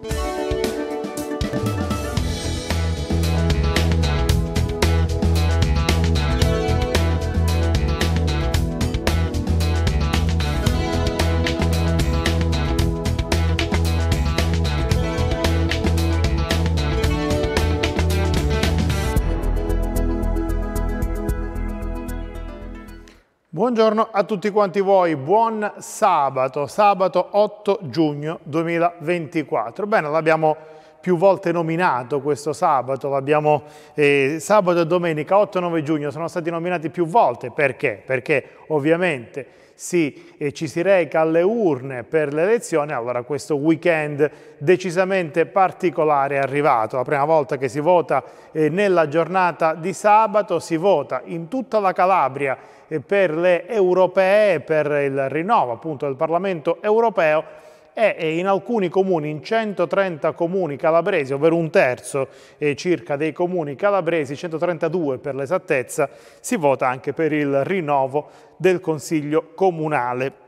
Thank you. Buongiorno a tutti quanti voi, buon sabato, sabato 8 giugno 2024. Bene, l'abbiamo più volte nominato questo sabato, l'abbiamo eh, sabato e domenica 8-9 giugno sono stati nominati più volte, perché? Perché ovviamente si, eh, ci si reca alle urne per l'elezione, allora questo weekend decisamente particolare è arrivato. La prima volta che si vota eh, nella giornata di sabato, si vota in tutta la Calabria eh, per le europee, per il rinnovo appunto del Parlamento europeo e in alcuni comuni, in 130 comuni calabresi, ovvero un terzo circa dei comuni calabresi, 132 per l'esattezza, si vota anche per il rinnovo del Consiglio Comunale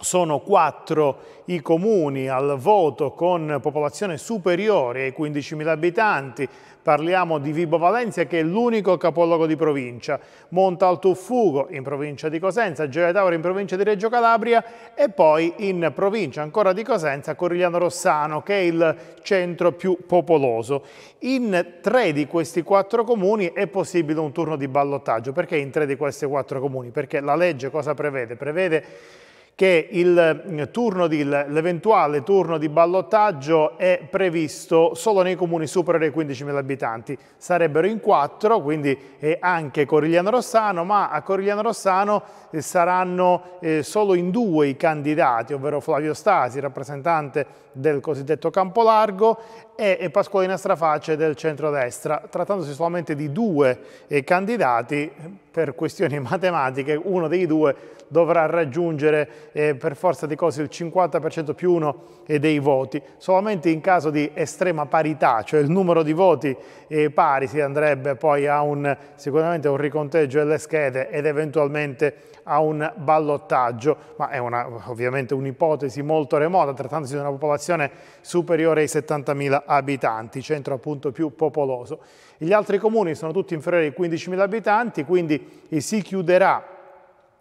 sono quattro i comuni al voto con popolazione superiore ai 15.000 abitanti. Parliamo di Vibo Valencia che è l'unico capoluogo di provincia, Montalto Fugo in provincia di Cosenza, Gioia Tauro in provincia di Reggio Calabria e poi in provincia ancora di Cosenza Corigliano Rossano che è il centro più popoloso. In tre di questi quattro comuni è possibile un turno di ballottaggio. Perché in tre di questi quattro comuni? Perché la legge cosa prevede? Prevede che mm, l'eventuale turno di ballottaggio è previsto solo nei comuni superiori ai 15.000 abitanti. Sarebbero in quattro, quindi eh, anche Corigliano Rossano, ma a Corigliano Rossano eh, saranno eh, solo in due i candidati, ovvero Flavio Stasi, rappresentante del cosiddetto campo largo, e Pasqualina Straface del centro-destra. Trattandosi solamente di due candidati, per questioni matematiche uno dei due dovrà raggiungere eh, per forza di cose il 50% più uno eh, dei voti. Solamente in caso di estrema parità, cioè il numero di voti eh, pari, si andrebbe poi a un, sicuramente un riconteggio delle schede ed eventualmente a un ballottaggio, ma è una, ovviamente un'ipotesi molto remota, trattandosi di una popolazione superiore ai 70.000 abitanti, centro appunto più popoloso. Gli altri comuni sono tutti inferiori ai 15.000 abitanti, quindi eh, si chiuderà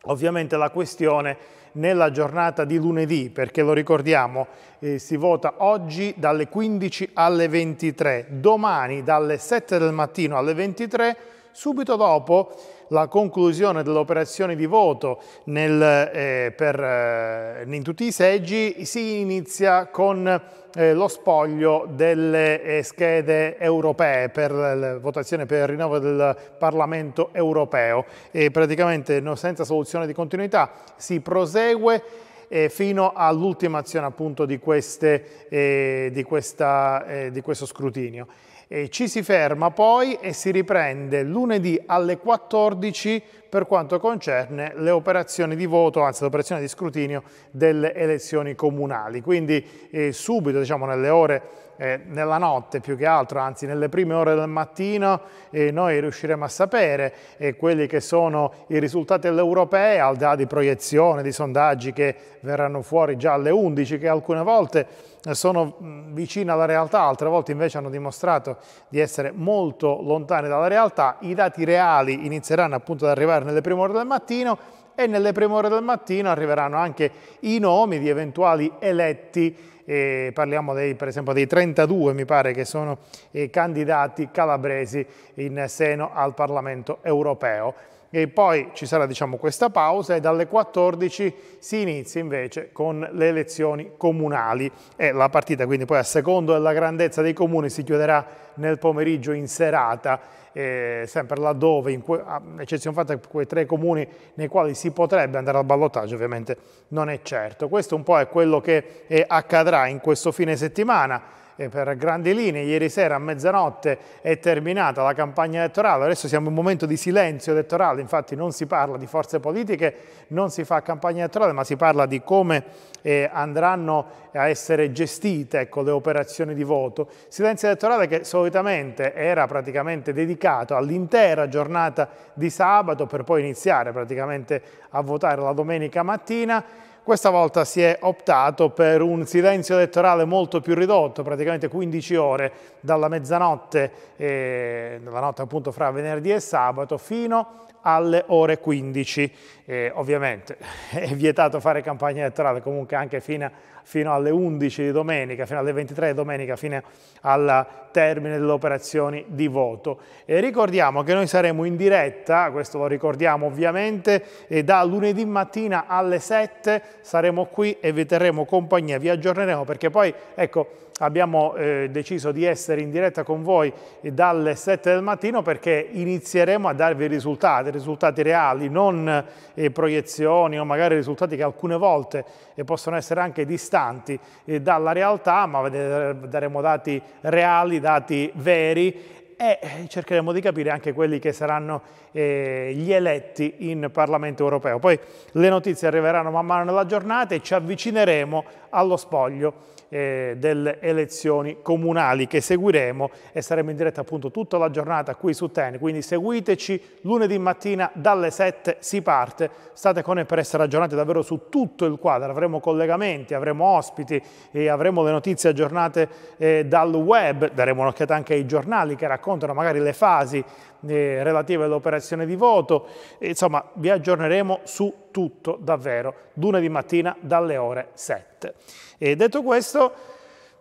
ovviamente la questione nella giornata di lunedì, perché lo ricordiamo, eh, si vota oggi dalle 15 alle 23, domani dalle 7 del mattino alle 23 subito dopo la conclusione dell'operazione di voto nel, eh, per, eh, in tutti i seggi si inizia con eh, lo spoglio delle eh, schede europee per la votazione per il rinnovo del Parlamento europeo e praticamente no, senza soluzione di continuità si prosegue eh, fino all'ultima azione appunto di, queste, eh, di, questa, eh, di questo scrutinio. E ci si ferma poi e si riprende lunedì alle 14 per quanto concerne le operazioni di voto, anzi l'operazione di scrutinio delle elezioni comunali. Quindi eh, subito, diciamo nelle ore eh, nella notte più che altro, anzi nelle prime ore del mattino, eh, noi riusciremo a sapere eh, quelli che sono i risultati europee, al di là di proiezione, di sondaggi che verranno fuori già alle 11, che alcune volte eh, sono vicine alla realtà, altre volte invece hanno dimostrato di essere molto lontani dalla realtà. I dati reali inizieranno appunto ad arrivare nelle prime ore del mattino e nelle prime ore del mattino arriveranno anche i nomi di eventuali eletti eh, parliamo dei, per esempio dei 32 mi pare che sono eh, candidati calabresi in seno al Parlamento europeo e poi ci sarà diciamo, questa pausa e dalle 14 si inizia invece con le elezioni comunali e la partita quindi poi a secondo della grandezza dei comuni si chiuderà nel pomeriggio in serata eh, sempre laddove, in que, a eccezione fatta quei tre comuni nei quali si potrebbe andare al ballottaggio ovviamente non è certo. Questo un po' è quello che eh, accadrà in questo fine settimana eh, per grandi linee, ieri sera a mezzanotte è terminata la campagna elettorale, adesso siamo in un momento di silenzio elettorale, infatti non si parla di forze politiche, non si fa campagna elettorale, ma si parla di come eh, andranno a essere gestite ecco, le operazioni di voto. Silenzio elettorale che solitamente era praticamente dedicato all'intera giornata di sabato per poi iniziare praticamente a votare la domenica mattina, questa volta si è optato per un silenzio elettorale molto più ridotto, praticamente 15 ore dalla mezzanotte, eh, dalla notte appunto fra venerdì e sabato, fino alle ore 15. Eh, ovviamente è vietato fare campagna elettorale comunque anche fino, fino, alle 11 di domenica, fino alle 23 di domenica, fino al termine delle operazioni di voto. E ricordiamo che noi saremo in diretta, questo lo ricordiamo ovviamente, e da lunedì mattina alle 7 saremo qui e vi terremo compagnia, vi aggiorneremo perché poi, ecco, abbiamo eh, deciso di essere in diretta con voi dalle 7 del mattino perché inizieremo a darvi risultati, risultati reali, non eh, proiezioni o magari risultati che alcune volte eh, possono essere anche distanti eh, dalla realtà, ma daremo dati reali, dati veri e eh, cercheremo di capire anche quelli che saranno eh, gli eletti in Parlamento europeo. Poi le notizie arriveranno man mano nella giornata e ci avvicineremo allo spoglio eh, delle elezioni comunali che seguiremo e saremo in diretta appunto tutta la giornata qui su TEN, quindi seguiteci lunedì mattina dalle 7 si parte, state con noi per essere aggiornati davvero su tutto il quadro, avremo collegamenti, avremo ospiti e avremo le notizie aggiornate eh, dal web, daremo un'occhiata anche ai giornali che raccontano magari le fasi eh, relative all'operazione di voto, e, insomma vi aggiorneremo su tutto davvero lunedì mattina dalle ore 7. E detto questo,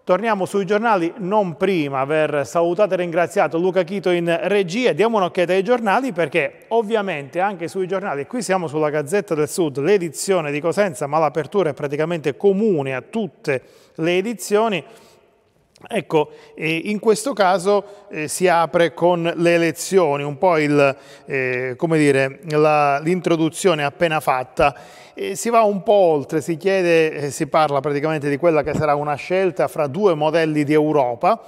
torniamo sui giornali non prima aver salutato e ringraziato Luca Chito in regia. Diamo un'occhiata ai giornali perché ovviamente anche sui giornali, qui siamo sulla Gazzetta del Sud, l'edizione di Cosenza, ma l'apertura è praticamente comune a tutte le edizioni. Ecco, in questo caso eh, si apre con le elezioni, un po' eh, l'introduzione eh, appena fatta. Eh, si va un po' oltre, si chiede, eh, si parla praticamente di quella che sarà una scelta fra due modelli di Europa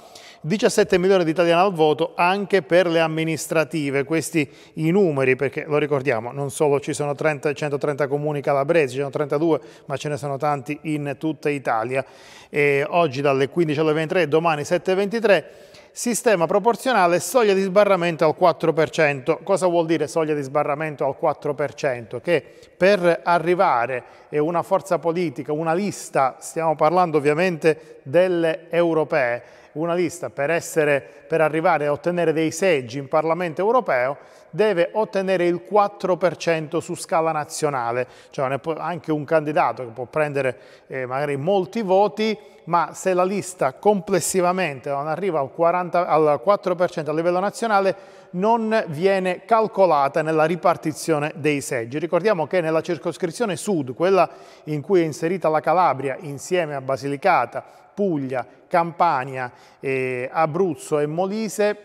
17 milioni di italiani al voto anche per le amministrative, questi i numeri perché lo ricordiamo non solo ci sono 30, 130 comuni calabresi, ci sono 32 ma ce ne sono tanti in tutta Italia e oggi dalle 15 alle 23, domani 7 alle 23, sistema proporzionale soglia di sbarramento al 4%. Cosa vuol dire soglia di sbarramento al 4%? Che per arrivare una forza politica, una lista, stiamo parlando ovviamente delle europee, una lista per, essere, per arrivare a ottenere dei seggi in Parlamento europeo deve ottenere il 4% su scala nazionale, cioè anche un candidato che può prendere eh, magari molti voti, ma se la lista complessivamente non arriva al, 40, al 4% a livello nazionale non viene calcolata nella ripartizione dei seggi. Ricordiamo che nella circoscrizione sud, quella in cui è inserita la Calabria insieme a Basilicata Puglia, Campania, eh, Abruzzo e Molise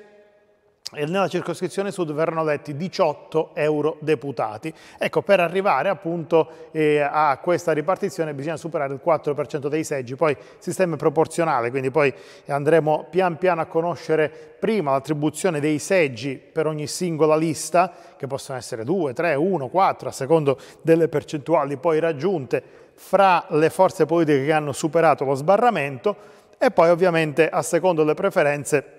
e nella circoscrizione sud verranno eletti 18 eurodeputati. Ecco, per arrivare appunto eh, a questa ripartizione bisogna superare il 4% dei seggi, poi sistema proporzionale, quindi poi andremo pian piano a conoscere prima l'attribuzione dei seggi per ogni singola lista, che possono essere 2, 3, 1, 4, a secondo delle percentuali poi raggiunte fra le forze politiche che hanno superato lo sbarramento e poi ovviamente a secondo le preferenze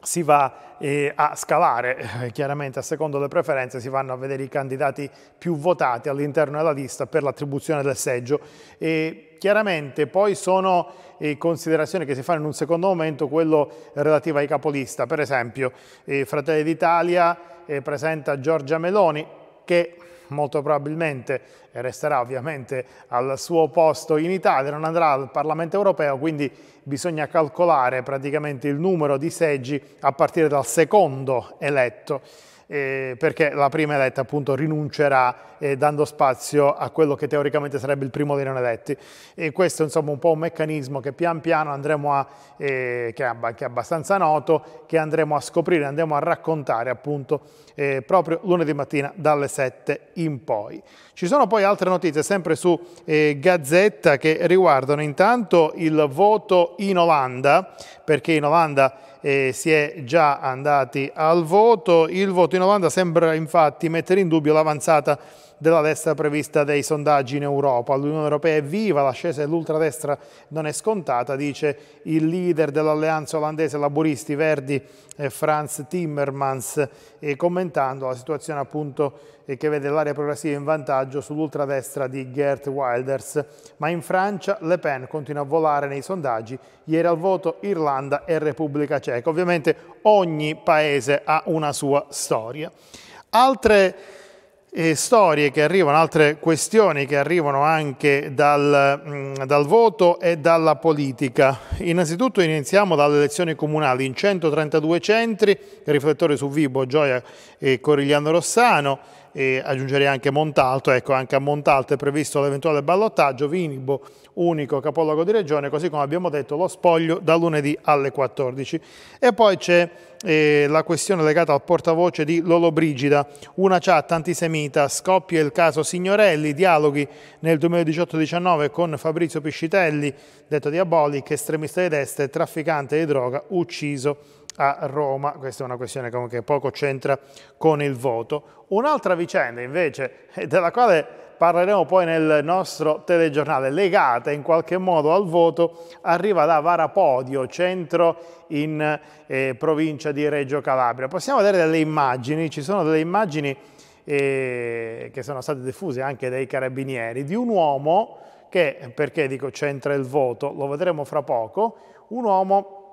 si va eh, a scalare, eh, chiaramente a secondo le preferenze si vanno a vedere i candidati più votati all'interno della lista per l'attribuzione del seggio. E chiaramente poi sono eh, considerazioni che si fanno in un secondo momento, quello relativo ai capolista. Per esempio eh, Fratelli d'Italia eh, presenta Giorgia Meloni che molto probabilmente resterà ovviamente al suo posto in Italia, non andrà al Parlamento europeo, quindi bisogna calcolare praticamente il numero di seggi a partire dal secondo eletto, eh, perché la prima eletta appunto rinuncerà eh, dando spazio a quello che teoricamente sarebbe il primo dei non eletti. E questo è insomma un po' un meccanismo che pian piano andremo a, eh, che, è, che è abbastanza noto, che andremo a scoprire, andremo a raccontare appunto eh, proprio lunedì mattina dalle 7 in poi. Ci sono poi altre notizie sempre su eh, Gazzetta che riguardano intanto il voto in Olanda, perché in Olanda eh, si è già andati al voto. Il voto in Olanda sembra infatti mettere in dubbio l'avanzata della destra prevista dai sondaggi in Europa. L'Unione Europea è viva, l'ascesa dell'ultradestra non è scontata, dice il leader dell'alleanza olandese laboristi Verdi eh, Franz Timmermans, e commentando la situazione appunto eh, che vede l'area progressiva in vantaggio sull'ultradestra di Gert Wilders. Ma in Francia Le Pen continua a volare nei sondaggi, ieri al voto Irlanda e Repubblica Ceca. Ovviamente ogni paese ha una sua storia. Altre e storie che arrivano, altre questioni che arrivano anche dal, mm, dal, voto e dalla politica. Innanzitutto iniziamo dalle elezioni comunali, in 132 centri, riflettori su Vibo, Gioia e Corigliano Rossano, e aggiungerei anche Montalto, ecco anche a Montalto è previsto l'eventuale ballottaggio, Vinibo unico capoluogo di regione, così come abbiamo detto lo spoglio da lunedì alle 14. E poi c'è eh, la questione legata al portavoce di Lolo Brigida, una chat antisemita, scoppia il caso Signorelli, dialoghi nel 2018-19 con Fabrizio Piscitelli, detto Diabolic, estremista di destra e trafficante di droga, ucciso a Roma, questa è una questione che poco c'entra con il voto. Un'altra vicenda invece, della quale parleremo poi nel nostro telegiornale, legata in qualche modo al voto, arriva da Varapodio, centro in eh, provincia di Reggio Calabria. Possiamo vedere delle immagini, ci sono delle immagini eh, che sono state diffuse anche dai carabinieri, di un uomo che, perché dico c'entra il voto, lo vedremo fra poco, un uomo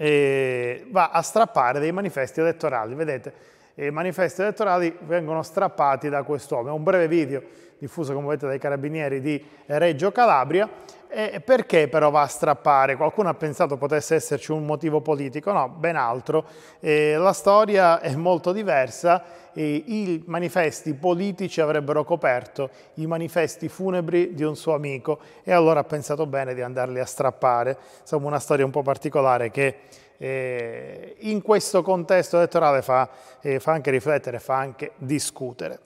eh, va a strappare dei manifesti elettorali. Vedete, i manifesti elettorali vengono strappati da quest'uomo. È un breve video diffuso, come vedete, dai carabinieri di Reggio Calabria. E perché però va a strappare? Qualcuno ha pensato potesse esserci un motivo politico? No, ben altro. Eh, la storia è molto diversa. Eh, I manifesti politici avrebbero coperto i manifesti funebri di un suo amico e allora ha pensato bene di andarli a strappare. Insomma, una storia un po' particolare che eh, in questo contesto elettorale fa, eh, fa, anche riflettere, fa anche discutere.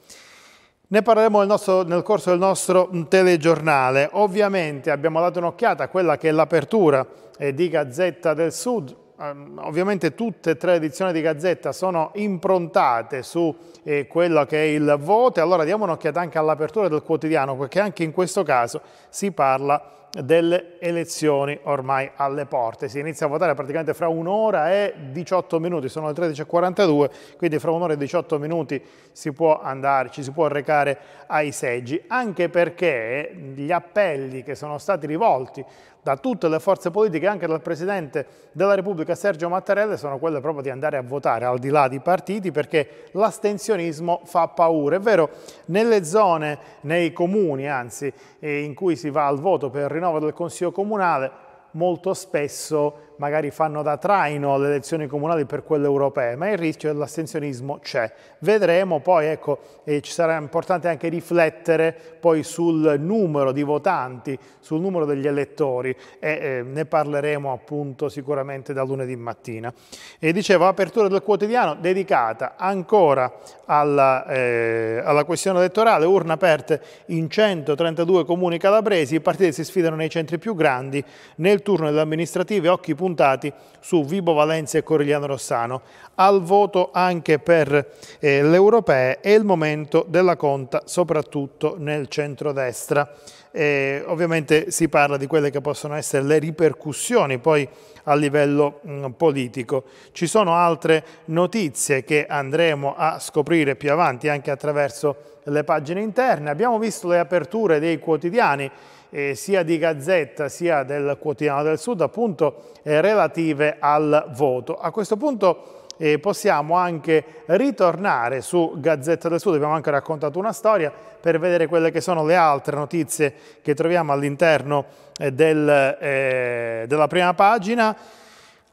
Ne parleremo nel, nostro, nel corso del nostro telegiornale. Ovviamente abbiamo dato un'occhiata a quella che è l'apertura eh, di Gazzetta del Sud, ehm, ovviamente tutte e tre le edizioni di Gazzetta sono improntate su eh, quello che è il voto, allora diamo un'occhiata anche all'apertura del quotidiano, perché anche in questo caso si parla delle elezioni ormai alle porte. Si inizia a votare praticamente fra un'ora e 18 minuti, sono le 13.42, quindi fra un'ora e 18 minuti si può andare, ci si può recare ai seggi, anche perché gli appelli che sono stati rivolti da tutte le forze politiche, anche dal Presidente della Repubblica Sergio Mattarella, sono quelle proprio di andare a votare, al di là di partiti, perché l'astensionismo fa paura. È vero, nelle zone, nei comuni anzi, eh, in cui si va al voto per rinunciare, rinnovo del Consiglio Comunale molto spesso magari fanno da traino alle elezioni comunali per quelle europee, ma il rischio dell'astensionismo c'è. Vedremo poi, ecco, ci sarà importante anche riflettere poi sul numero di votanti, sul numero degli elettori e eh, ne parleremo appunto sicuramente da lunedì mattina. E dicevo, apertura del quotidiano dedicata ancora alla, eh, alla questione elettorale, urne aperte in 132 comuni calabresi, i partiti si sfidano nei centri più grandi, nel turno delle amministrative occhi puntati puntati su Vibo Valencia e Corigliano Rossano. Al voto anche per eh, le europee e il momento della conta soprattutto nel centrodestra. Eh, ovviamente si parla di quelle che possono essere le ripercussioni poi a livello mh, mm, politico. Ci sono altre notizie che andremo a scoprire più avanti anche attraverso le pagine interne. Abbiamo visto le aperture dei quotidiani eh, sia di Gazzetta sia del Quotidiano del Sud appunto eh, relative al voto. A questo punto eh, possiamo anche ritornare su Gazzetta del Sud, abbiamo anche raccontato una storia per vedere quelle che sono le altre notizie che troviamo all'interno eh, del, eh, della prima pagina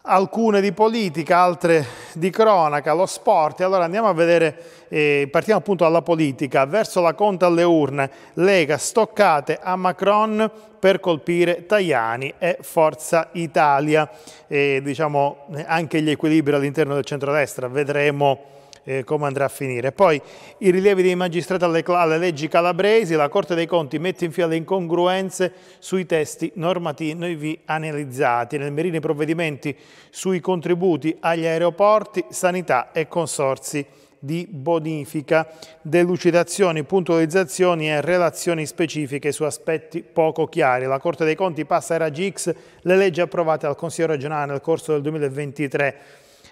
alcune di politica, altre di cronaca, lo sport. Allora andiamo a vedere, eh, partiamo appunto dalla politica, verso la conta alle urne, Lega stoccate a Macron per colpire Tajani e Forza Italia. E, diciamo anche gli equilibri all'interno del centrodestra, vedremo eh, come andrà a finire. Poi i rilievi dei magistrati alle, alle, leggi calabresi, la Corte dei Conti mette in fila le incongruenze sui testi normativi analizzati, nel merino i provvedimenti sui contributi agli aeroporti, sanità e consorsi di bonifica, delucidazioni, puntualizzazioni e relazioni specifiche su aspetti poco chiari. La Corte dei Conti passa ai raggi X le leggi approvate dal Consiglio regionale nel corso del 2023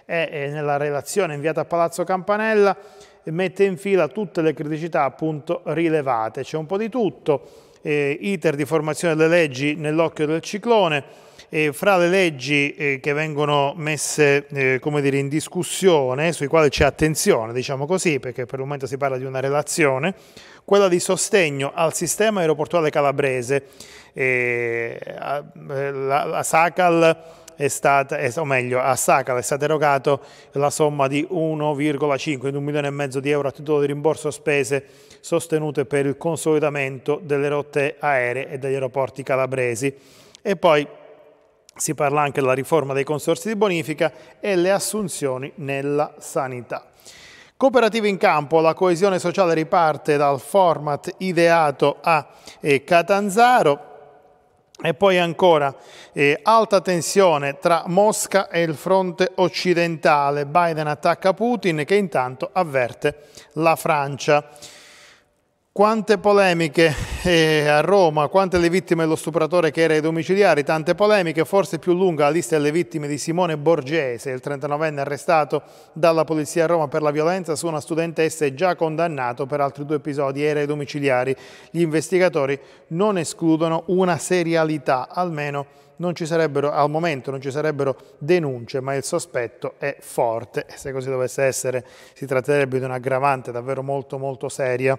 e nella relazione inviata a Palazzo Campanella mette in fila tutte le criticità appunto rilevate. C'è un po' di tutto, eh, iter di formazione delle leggi nell'occhio del ciclone, e fra le leggi eh, che vengono messe eh, dire, in discussione, sui quali c'è attenzione, diciamo così, perché per il momento si parla di una relazione, quella di sostegno al sistema aeroportuale calabrese, eh, eh, la, la SACAL è stata, o meglio, a Sacala è stata erogata la somma di 1,5, un milione e mezzo di euro a titolo di rimborso spese sostenute per il consolidamento delle rotte aeree e degli aeroporti calabresi. E poi si parla anche della riforma dei consorsi di bonifica e le assunzioni nella sanità. Cooperative in campo, la coesione sociale riparte dal format ideato a eh, Catanzaro, e poi ancora eh, alta tensione tra Mosca e il fronte occidentale. Biden attacca Putin che intanto avverte la Francia. Quante polemiche eh, a Roma, quante le vittime dello stupratore che era ai domiciliari, tante polemiche, forse più lunga la lista delle vittime di Simone Borgese, il 39enne arrestato dalla polizia a Roma per la violenza su una studentessa e già condannato per altri due episodi, era ai domiciliari. Gli investigatori non escludono una serialità, almeno al momento non ci sarebbero denunce, ma il sospetto è forte e se così dovesse essere si tratterebbe di un'aggravante davvero molto molto seria.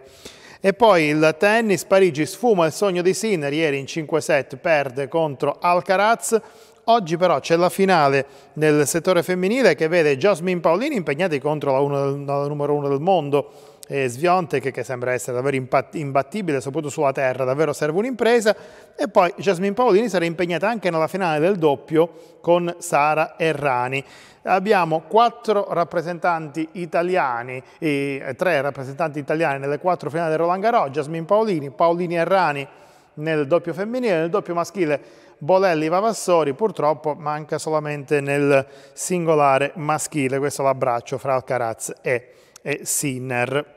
E poi il tennis, Parigi sfuma il sogno di Sinner, ieri in 5 set perde contro Alcaraz, oggi però c'è la finale nel settore femminile che vede Jasmine Paolini impegnati contro la, uno, la numero uno del mondo, eh, Sviontek che sembra essere davvero imbattibile, soprattutto sulla terra, davvero serve un'impresa. E poi Jasmine Paolini sarà impegnata anche nella finale del doppio con Sara Errani. Abbiamo quattro rappresentanti italiani, eh, tre rappresentanti italiani nelle quattro finali del Roland Garros, Jasmine Paolini, Paolini Errani nel doppio femminile, nel doppio maschile Bolelli Vavassori, purtroppo manca solamente nel singolare maschile, questo l'abbraccio fra Alcaraz e, e Sinner.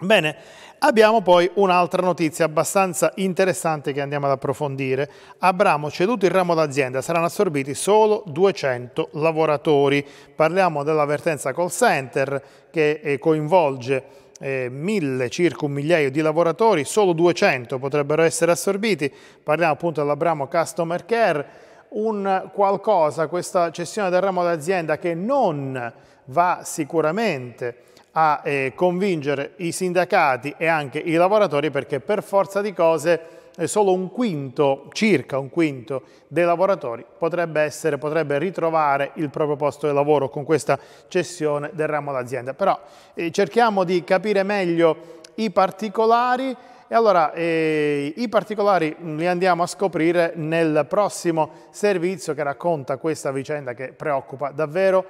Bene, abbiamo poi un'altra notizia abbastanza interessante che andiamo ad approfondire. Abramo ceduto il ramo d'azienda, saranno assorbiti solo 200 lavoratori. Parliamo dell'avvertenza call center che eh, coinvolge eh, mille, circa un migliaio di lavoratori, solo 200 potrebbero essere assorbiti. Parliamo appunto dell'Abramo Customer Care, un qualcosa, questa cessione del ramo d'azienda che non va sicuramente a eh, convincere i sindacati e anche i lavoratori perché per forza di cose eh, solo un quinto, circa un quinto dei lavoratori potrebbe, essere, potrebbe ritrovare il proprio posto di lavoro con questa cessione del ramo d'azienda. Però eh, cerchiamo di capire meglio i particolari e allora eh, i particolari li andiamo a scoprire nel prossimo servizio che racconta questa vicenda che preoccupa davvero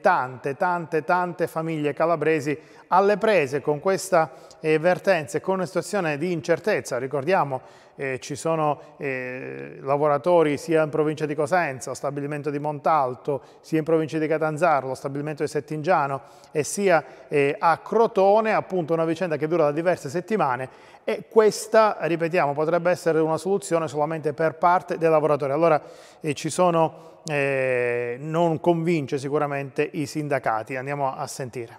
tante, tante, tante famiglie calabresi alle prese con questa eh, vertenza e con una situazione di incertezza. Ricordiamo eh, ci sono eh, lavoratori sia in provincia di Cosenza, lo stabilimento di Montalto, sia in provincia di Catanzaro, lo stabilimento di Settingiano e sia eh, a Crotone, appunto una vicenda che dura da diverse settimane e questa, ripetiamo, potrebbe essere una soluzione solamente per parte dei lavoratori. Allora eh, ci sono, eh, non convince sicuramente i sindacati, andiamo a sentire.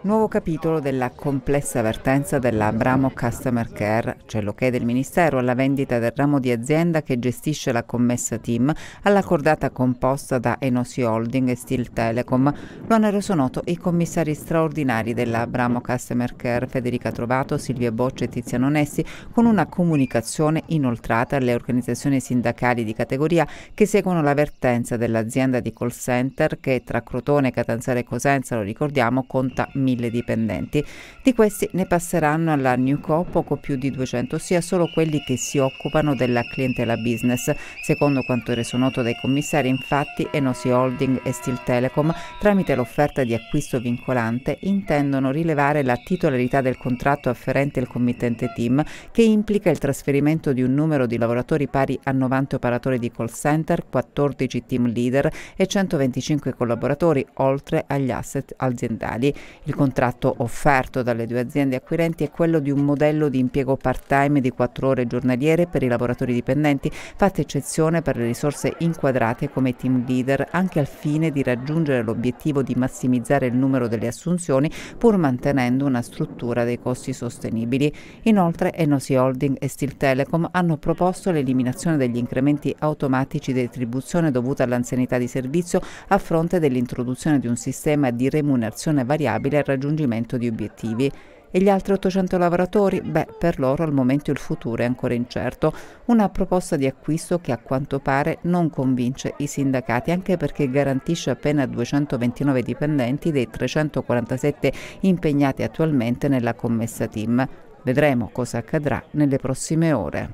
Nuovo capitolo della complessa vertenza della Bramo Customer Care, cioè l'ok del Ministero alla vendita del ramo di azienda che gestisce la commessa team alla cordata composta da Enosi Holding e Steel Telecom. Lo hanno reso noto i commissari straordinari della Bramo Customer Care Federica Trovato, Silvia Bocce e Tiziano Nessi con una comunicazione inoltrata alle organizzazioni sindacali di categoria che seguono la vertenza dell'azienda di call center che tra Crotone, Catanzaro e Cosenza, lo ricordiamo, conta 1.000 mille dipendenti. Di questi ne passeranno alla Newco poco più di 200, ossia solo quelli che si occupano della clientela business. Secondo quanto reso noto dai commissari, infatti, Enosi Holding e Steel Telecom, tramite l'offerta di acquisto vincolante, intendono rilevare la titolarità del contratto afferente al committente team, che implica il trasferimento di un numero di lavoratori pari a 90 operatori di call center, 14 team leader e 125 collaboratori, oltre agli asset aziendali. Il contratto offerto dalle due aziende acquirenti è quello di un modello di impiego part-time di quattro ore giornaliere per i lavoratori dipendenti, fatta eccezione per le risorse inquadrate come team leader, anche al fine di raggiungere l'obiettivo di massimizzare il numero delle assunzioni pur mantenendo una struttura dei costi sostenibili. Inoltre Enosi Holding e Steel Telecom hanno proposto l'eliminazione degli incrementi automatici di attribuzione dovuta all'anzianità di servizio a fronte dell'introduzione di un sistema di remunerazione variabile raggiungimento di obiettivi. E gli altri 800 lavoratori? Beh, per loro al momento il futuro è ancora incerto. Una proposta di acquisto che a quanto pare non convince i sindacati, anche perché garantisce appena 229 dipendenti dei 347 impegnati attualmente nella commessa team. Vedremo cosa accadrà nelle prossime ore.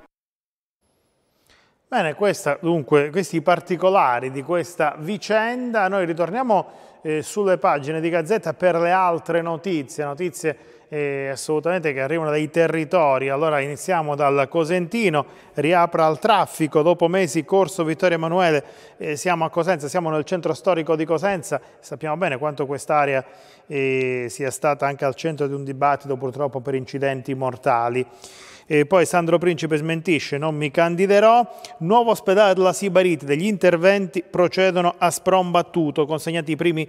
Bene, questa, dunque, questi particolari di questa vicenda, noi ritorniamo eh, sulle pagine di Gazzetta per le altre notizie, notizie eh, assolutamente che arrivano dai territori. Allora iniziamo dal Cosentino, riapra al traffico, dopo mesi corso Vittorio Emanuele, eh, siamo a Cosenza, siamo nel centro storico di Cosenza, sappiamo bene quanto quest'area eh, sia stata anche al centro di un dibattito purtroppo per incidenti mortali. E poi Sandro Principe smentisce, non mi candiderò. Nuovo ospedale della Sibariti, gli interventi procedono a sprombattuto, consegnati i primi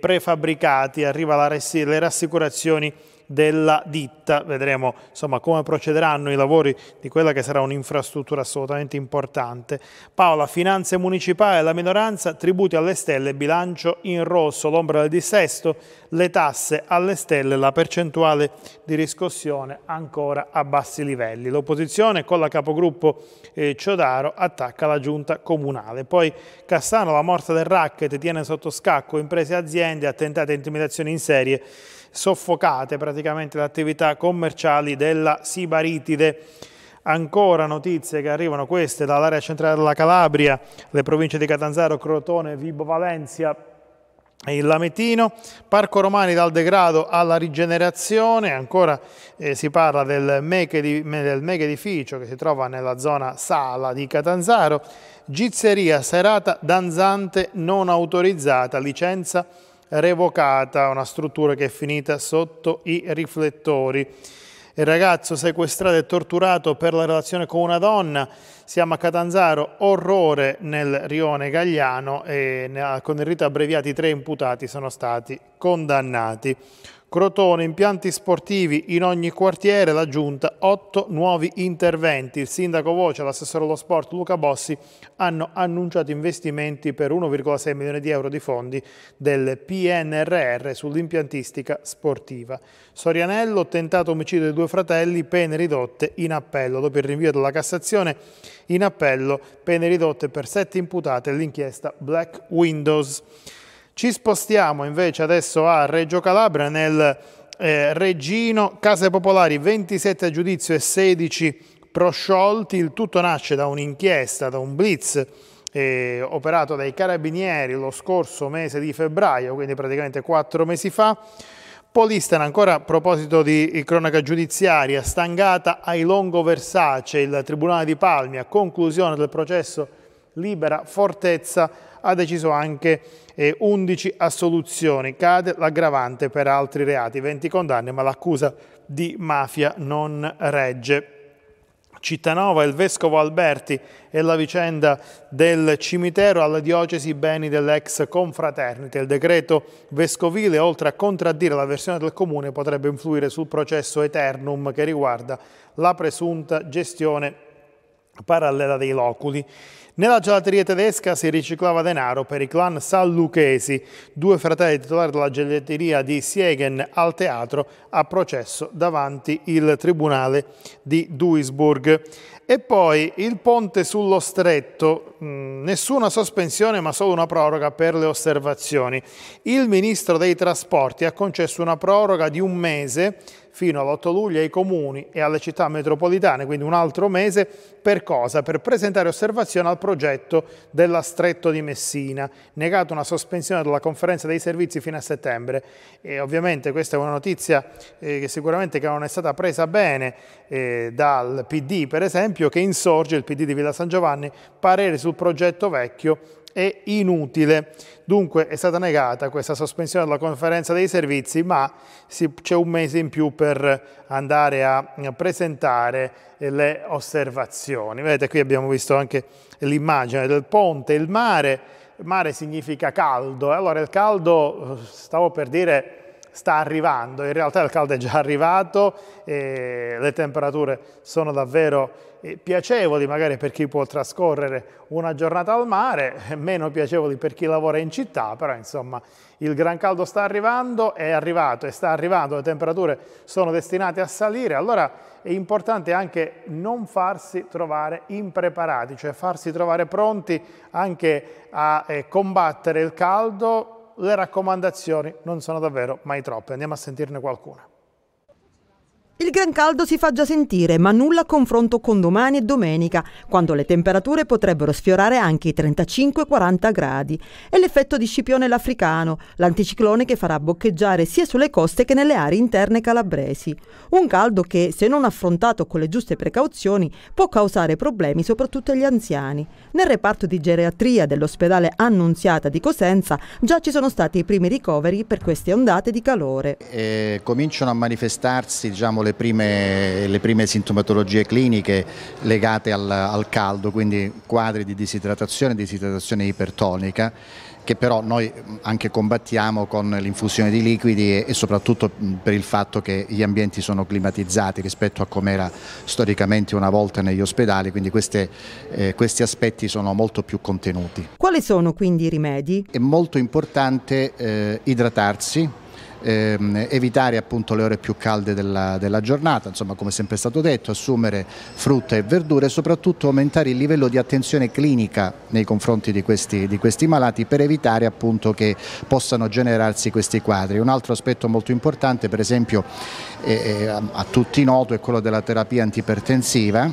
prefabbricati, arriva la, le rassicurazioni della ditta. Vedremo insomma, come procederanno i lavori di quella che sarà un'infrastruttura assolutamente importante. Paola, finanze municipali alla minoranza, tributi alle stelle, bilancio in rosso, l'ombra del dissesto, le tasse alle stelle, la percentuale di riscossione ancora a bassi livelli. L'opposizione con la capogruppo eh, Ciodaro attacca la giunta comunale. Poi Cassano, la morsa del racket, tiene sotto scacco imprese e aziende, attentati e intimidazioni in serie soffocate praticamente le attività commerciali della Sibaritide. Ancora notizie che arrivano queste dall'area centrale della Calabria, le province di Catanzaro, Crotone, Vibo Valencia e il Lametino. Parco Romani dal degrado alla rigenerazione, ancora eh, si parla del mega, del mega edificio che si trova nella zona Sala di Catanzaro. Gizzeria serata danzante non autorizzata, licenza revocata, una struttura che è finita sotto i riflettori. Il ragazzo sequestrato e torturato per la relazione con una donna. Siamo a Catanzaro, orrore nel rione Gagliano e eh, con il rito abbreviati tre imputati sono stati condannati. Crotone, impianti sportivi in ogni quartiere, la Giunta, otto nuovi interventi. Il sindaco Voce e l'assessore allo sport Luca Bossi hanno annunciato investimenti per 1,6 milioni di euro di fondi del PNRR sull'impiantistica sportiva. Sorianello, tentato omicidio dei due fratelli, pene ridotte in appello. Dopo il rinvio della Cassazione, in appello, pene ridotte per sette imputate all'inchiesta Black Windows. Ci spostiamo invece adesso a Reggio Calabria nel eh, Reggino, Case Popolari 27 a giudizio e 16 prosciolti, il tutto nasce da un'inchiesta, da un blitz eh, operato dai carabinieri lo scorso mese di febbraio, quindi praticamente quattro mesi fa. Polisten, ancora a proposito di cronaca giudiziaria, stangata ai Longo Versace, il Tribunale di Palmi, a conclusione del processo libera Fortezza ha deciso anche eh, 11 assoluzioni. Cade l'aggravante per altri reati, 20 condanne, ma l'accusa di mafia non regge. Cittanova, il vescovo Alberti e la vicenda del cimitero alla diocesi beni dell'ex confraternite. Il decreto vescovile, oltre a contraddire la versione del comune, potrebbe influire sul processo eternum che riguarda la presunta gestione parallela dei loculi. Nella gelateria tedesca si riciclava denaro per i clan Sallucchesi, due fratelli titolari della gelateria di Siegen al teatro a processo davanti il tribunale di Duisburg. E poi il ponte sullo stretto, mm, nessuna sospensione ma solo una proroga per le osservazioni. Il ministro dei trasporti ha concesso una proroga di un mese fino all'8 luglio ai comuni e alle città metropolitane, quindi un altro mese, per cosa? Per presentare osservazione al progetto della Stretto di Messina, negata una sospensione della conferenza dei servizi fino a settembre. E ovviamente questa è una notizia eh, che sicuramente che non è stata presa bene eh, dal PD, per esempio, che insorge il PD di Villa San Giovanni, parere sul progetto vecchio e inutile. Dunque è stata negata questa sospensione della conferenza dei servizi, ma c'è un mese in più per andare a presentare eh, le osservazioni. Vedete, qui abbiamo visto anche l'immagine del ponte, il mare. mare significa caldo, allora il caldo, stavo per dire, sta arrivando, in realtà il caldo è già arrivato, le temperature sono davvero eh, piacevoli magari per chi può trascorrere una giornata al mare, eh, meno piacevoli per chi lavora in città, però insomma il gran caldo sta arrivando, è arrivato e sta arrivando, le temperature sono destinate a salire, allora è importante anche non farsi trovare impreparati, cioè farsi trovare pronti anche a eh, combattere il caldo, le raccomandazioni non sono davvero mai troppe, andiamo a sentirne qualcuna. Il gran caldo si fa già sentire, ma nulla a confronto con domani e domenica, quando le temperature potrebbero sfiorare anche i 35-40 gradi. È l'effetto di Scipione l'Africano, l'anticiclone che farà boccheggiare sia sulle coste che nelle aree interne calabresi. Un caldo che, se non affrontato con le giuste precauzioni, può causare problemi soprattutto agli anziani. Nel reparto di geriatria dell'ospedale Annunziata di Cosenza già ci sono stati i primi ricoveri per queste ondate di calore. Eh, cominciano a manifestarsi diciamo, le prime, le prime sintomatologie cliniche legate al, al caldo, quindi quadri di disidratazione, disidratazione ipertonica che però noi anche combattiamo con l'infusione di liquidi e, soprattutto per il fatto che gli ambienti sono climatizzati rispetto a come era storicamente una volta negli ospedali, quindi queste, eh, questi aspetti sono molto più contenuti. Quali sono quindi i rimedi? È molto importante eh, idratarsi ehm, evitare appunto le ore più calde della, della giornata, insomma come sempre è stato detto, assumere frutta e verdure e soprattutto aumentare il livello di attenzione clinica nei confronti di questi, di questi malati per evitare appunto che possano generarsi questi quadri. Un altro aspetto molto importante per esempio eh, eh a tutti noto è quello della terapia antipertensiva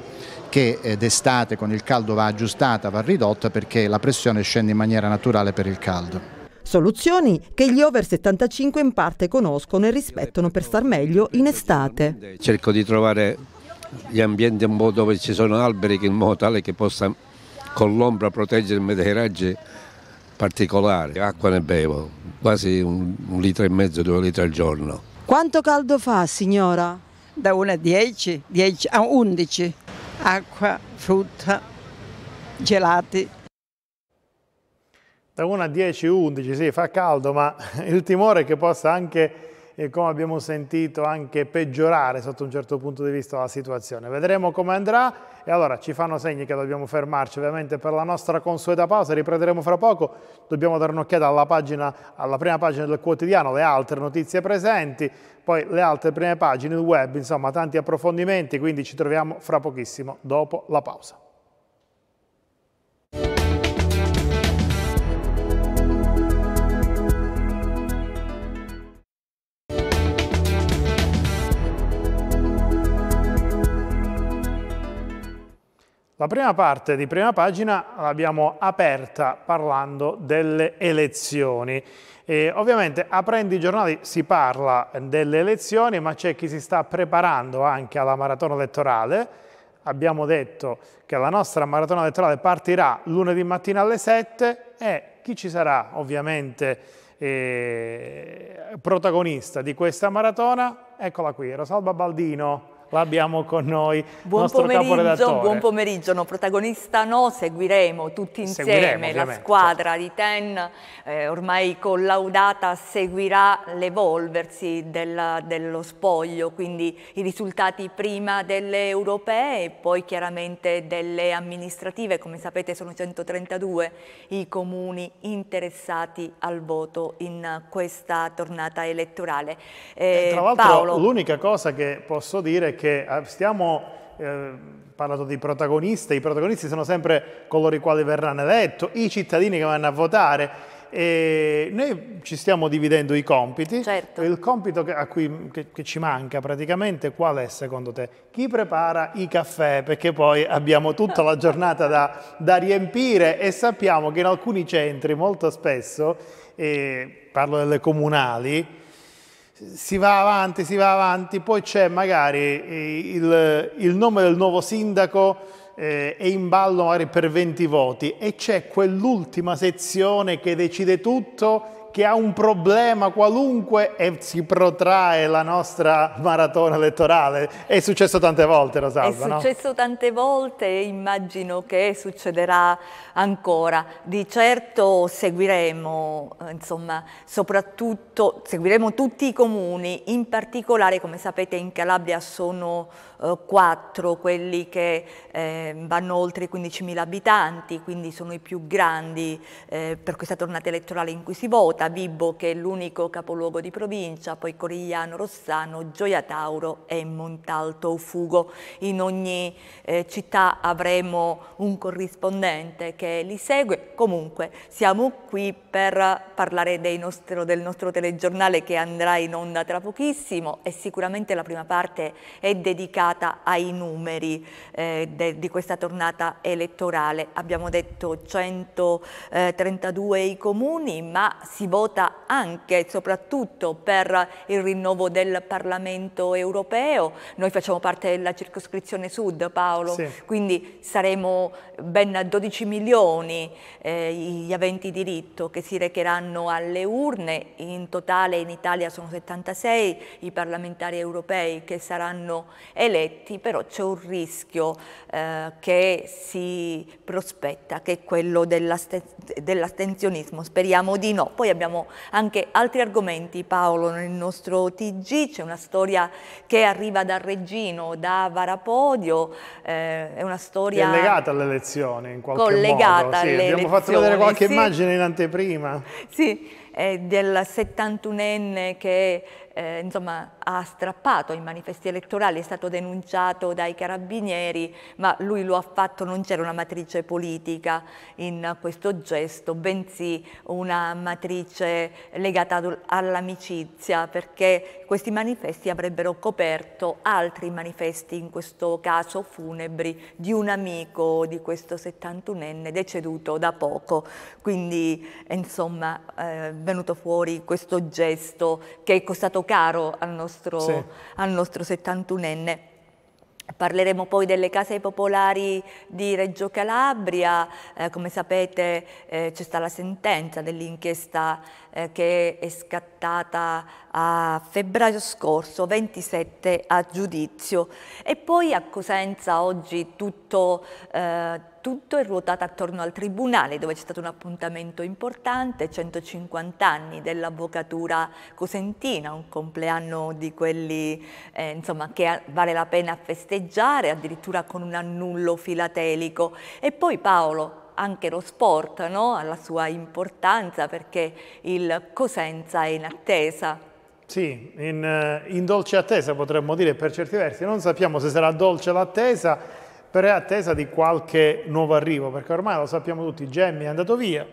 che eh, d'estate con il caldo va aggiustata, va ridotta perché la pressione scende in maniera naturale per il caldo. Soluzioni che gli over 75 in parte conoscono e rispettano per star meglio in estate. Cerco di trovare gli ambienti un po' dove ci sono alberi in modo tale che possa con l'ombra proteggermi dai raggi particolari. Acqua ne bevo, quasi un, un litro e mezzo, due litri al giorno. Quanto caldo fa signora? Da 1 a 10, 10 a 11. Acqua, frutta, gelati da 1 a 10, 11, sì, fa caldo, ma il timore è che possa anche, eh, come abbiamo sentito, anche peggiorare sotto un certo punto di vista la situazione. Vedremo come andrà e allora ci fanno segni che dobbiamo fermarci ovviamente per la nostra consueta pausa, riprenderemo fra poco, dobbiamo dare un'occhiata alla, pagina, alla prima pagina del quotidiano, le altre notizie presenti, poi le altre prime pagine, il web, insomma tanti approfondimenti, quindi ci troviamo fra pochissimo dopo la pausa. La prima parte di prima pagina l'abbiamo aperta parlando delle elezioni. E ovviamente aprendo i giornali si parla delle elezioni, ma c'è chi si sta preparando anche alla maratona elettorale. Abbiamo detto che la nostra maratona elettorale partirà lunedì mattina alle 7 e chi ci sarà ovviamente eh, protagonista di questa maratona? Eccola qui, Rosalba Baldino, l'abbiamo con noi. Buon pomeriggio, buon pomeriggio, no, protagonista no, seguiremo tutti insieme seguiremo, la squadra certo. di Ten, eh, ormai collaudata, seguirà l'evolversi dello spoglio, quindi i risultati prima delle europee e poi chiaramente delle amministrative, come sapete sono 132 i comuni interessati al voto in questa tornata elettorale. Eh, Tra eh, l'altro l'unica cosa che posso dire è che perché eh, stiamo eh, parlando di protagonisti, i protagonisti sono sempre coloro i quali verranno eletti, i cittadini che vanno a votare. E noi ci stiamo dividendo i compiti. Certo. Il compito che, cui, che, che, ci manca praticamente qual è secondo te? Chi prepara i caffè? Perché poi abbiamo tutta la giornata da, da riempire e sappiamo che in alcuni centri molto spesso, eh, parlo delle comunali, si va avanti, si va avanti, poi c'è magari eh, il, il, nome del nuovo sindaco eh, è in ballo magari per 20 voti e c'è quell'ultima sezione che decide tutto che ha un problema qualunque e si protrae la nostra maratona elettorale. È successo tante volte, Rosalba, È successo no? tante volte e immagino che succederà ancora. Di certo seguiremo, insomma, soprattutto seguiremo tutti i comuni, in particolare, come sapete, in Calabria sono eh, quattro, quelli che eh, vanno oltre i 15.000 abitanti, quindi sono i più grandi eh, per questa tornata elettorale in cui si vota, Vibbo che è l'unico capoluogo di provincia, poi Corigliano, Rossano, Gioia Tauro e Montalto Fugo. In ogni eh, città avremo un corrispondente che li segue. Comunque siamo qui per parlare nostro, del nostro telegiornale che andrà in onda tra pochissimo e sicuramente la prima parte è dedicata legata ai numeri eh, de, di questa tornata elettorale. Abbiamo detto 132 i comuni, ma si vota anche e soprattutto per il rinnovo del Parlamento europeo. Noi facciamo parte della circoscrizione sud, Paolo, sì. quindi saremo ben 12 milioni eh, gli aventi diritto che si recheranno alle urne. In totale in Italia sono 76 i parlamentari europei che saranno eletti diretti, però c'è un rischio eh, che si prospetta, che è quello dell'astensionismo. Speriamo di no. Poi abbiamo anche altri argomenti, Paolo, nel nostro TG. C'è una storia che arriva dal Regino, da Varapodio. Eh, è una storia... Collegata alle elezioni, in qualche collegata modo. Sì, abbiamo fatto vedere qualche sì. immagine in anteprima. Sì, eh, del 71enne che, insomma ha strappato in manifesti elettorali, è stato denunciato dai carabinieri, ma lui lo ha fatto, non c'era una matrice politica in questo gesto, bensì una matrice legata all'amicizia, perché questi manifesti avrebbero coperto altri manifesti, in questo caso funebri, di un amico di questo 71enne deceduto da poco. Quindi, insomma, è eh, venuto fuori questo gesto che è costato caro al nostro nostro, sì. al nostro 71enne. Parleremo poi delle case popolari di Reggio Calabria, eh, come sapete eh, c'è stata la sentenza dell'inchiesta eh, che è scattata a febbraio scorso, 27 a giudizio. E poi a Cosenza oggi tutto, eh, tutto è ruotato attorno al Tribunale, dove c'è stato un appuntamento importante, 150 anni dell'avvocatura cosentina, un compleanno di quelli eh, insomma, che vale la pena festeggiare, addirittura con un annullo filatelico. E poi Paolo anche lo sport no? alla sua importanza perché il Cosenza è in attesa. Sì, in, eh, in, dolce attesa potremmo dire per certi versi, non sappiamo se sarà dolce l'attesa, però è attesa di qualche nuovo arrivo, perché ormai lo sappiamo tutti, Gemmi è andato via,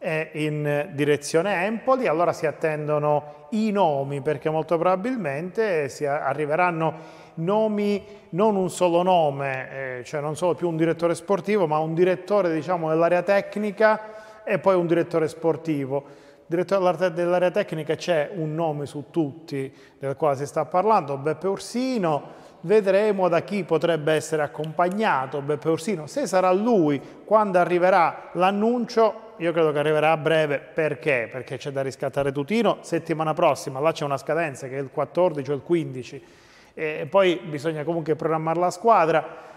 è in direzione Empoli, allora si attendono i nomi perché molto probabilmente arriveranno nomi, non un solo nome, eh, cioè non solo più un direttore sportivo, ma un direttore diciamo dell'area tecnica e poi un direttore sportivo. Direttore dell'area tecnica c'è un nome su tutti del quale si sta parlando, Beppe Ursino, vedremo da chi potrebbe essere accompagnato Beppe Orsino. Se sarà lui quando arriverà l'annuncio, io credo che arriverà a breve, perché? Perché c'è da riscattare Tutino, settimana prossima, là c'è una scadenza che è il 14 o il 15, e poi bisogna comunque programmare la squadra,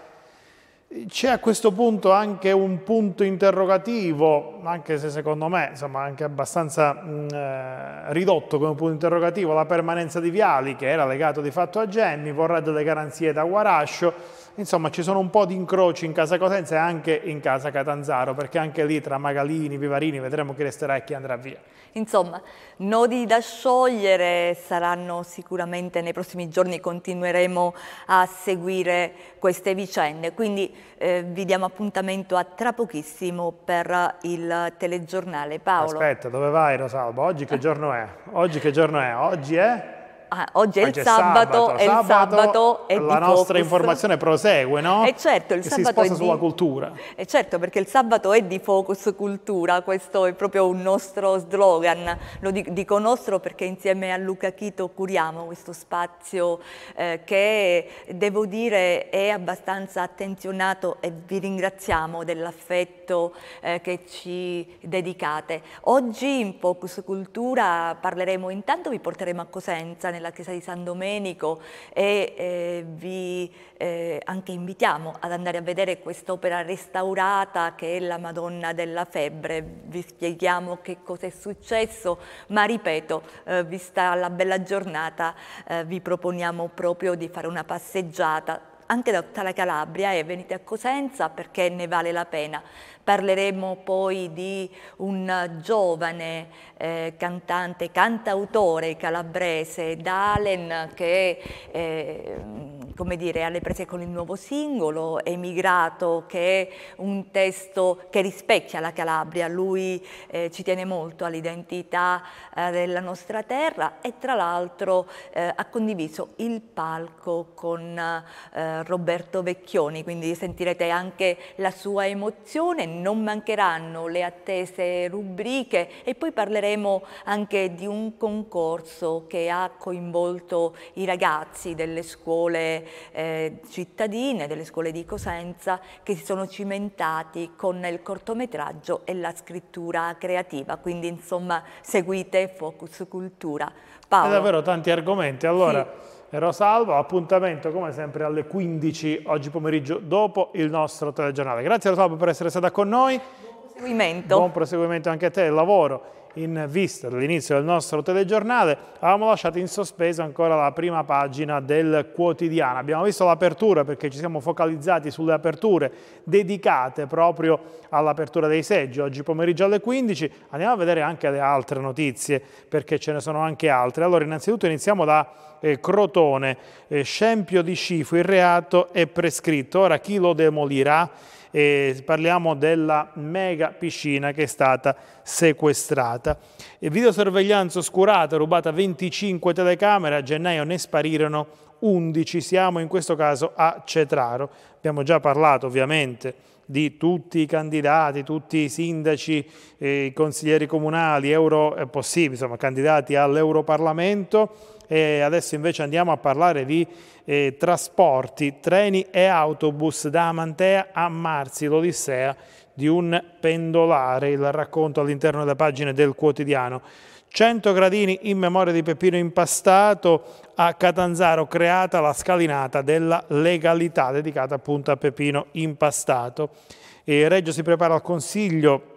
c'è a questo punto anche un punto interrogativo, anche se secondo me insomma, anche abbastanza mh, mm, eh, ridotto come punto interrogativo, la permanenza di Viali che era legato di fatto a Gemmi, vorrà delle garanzie da Guarascio. Insomma, ci sono un po' di incroci in casa Cosenza e anche in casa Catanzaro, perché anche lì tra Magalini, Vivarini vedremo chi resterà e chi andrà via. Insomma, nodi da sciogliere saranno sicuramente nei prossimi giorni, continueremo a seguire queste vicende. Quindi eh, vi diamo appuntamento a tra pochissimo per il telegiornale. Paolo. Aspetta, dove vai Rosalba? Oggi che giorno è? Oggi che giorno è? Oggi è... Ah, oggi è oggi il sabato, è sabato, sabato, sabato è la nostra focus. informazione prosegue, no? E eh, certo, il che sabato si sposa è sulla di... cultura. E eh, certo, perché il sabato è di focus cultura, questo è proprio un nostro slogan. Lo dico nostro perché insieme a Luca Chito curiamo questo spazio eh, che devo dire è abbastanza attenzionato e vi ringraziamo dell'affetto eh, che ci dedicate. Oggi in Focus Cultura parleremo intanto vi porteremo a Cosenza nella nella chiesa di San Domenico e eh, vi eh, anche invitiamo ad andare a vedere quest'opera restaurata che è la Madonna della Febbre. Vi spieghiamo che cosa è successo, ma ripeto, eh, vista la bella giornata, eh, vi proponiamo proprio di fare una passeggiata anche da tutta la Calabria e venite a Cosenza perché ne vale la pena. Parleremo poi di un giovane eh, cantante, cantautore calabrese, Dalen, che eh, come dire, alle prese con il nuovo singolo, Emigrato, che è un testo che rispecchia la Calabria, lui eh, ci tiene molto all'identità eh, della nostra terra e tra l'altro eh, ha condiviso il palco con eh, Roberto Vecchioni, quindi sentirete anche la sua emozione non mancheranno le attese rubriche e poi parleremo anche di un concorso che ha coinvolto i ragazzi delle scuole eh, cittadine, delle scuole di Cosenza che si sono cimentati con il cortometraggio e la scrittura creativa, quindi insomma seguite Focus Cultura. Paolo. È davvero tanti argomenti, allora... Sì. Ero Salvo, appuntamento come sempre alle 15 oggi pomeriggio dopo il nostro telegiornale. Grazie Ero Salvo per essere stata con noi. Buon proseguimento. Buon proseguimento anche a te, il lavoro in vista dell'inizio del nostro telegiornale, avevamo lasciato in sospeso ancora la prima pagina del quotidiano. Abbiamo visto l'apertura perché ci siamo focalizzati sulle aperture dedicate proprio all'apertura dei seggi. Oggi pomeriggio alle 15 andiamo a vedere anche le altre notizie perché ce ne sono anche altre. Allora innanzitutto iniziamo da eh, Crotone, eh, scempio di scifo, il reato è prescritto, ora chi lo demolirà? e parliamo della mega piscina che è stata sequestrata. E videosorveglianza oscurata, rubata 25 telecamere, a gennaio ne sparirono 11, siamo in questo caso a Cetraro. Abbiamo già parlato ovviamente di tutti i candidati, tutti i sindaci, eh, i consiglieri comunali, euro, eh, possibili, insomma, candidati all'Europarlamento e adesso invece andiamo a parlare di eh, trasporti, treni e autobus da Amantea a Marzi, l'Odissea di un pendolare, il racconto all'interno delle pagine del quotidiano. 100 gradini in memoria di Peppino Impastato a Catanzaro, creata la scalinata della legalità dedicata appunto a Peppino Impastato. E Reggio si prepara al Consiglio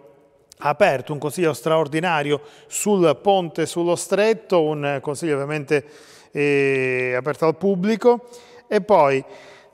aperto un consiglio straordinario sul ponte sullo stretto, un consiglio ovviamente eh, aperto al pubblico e poi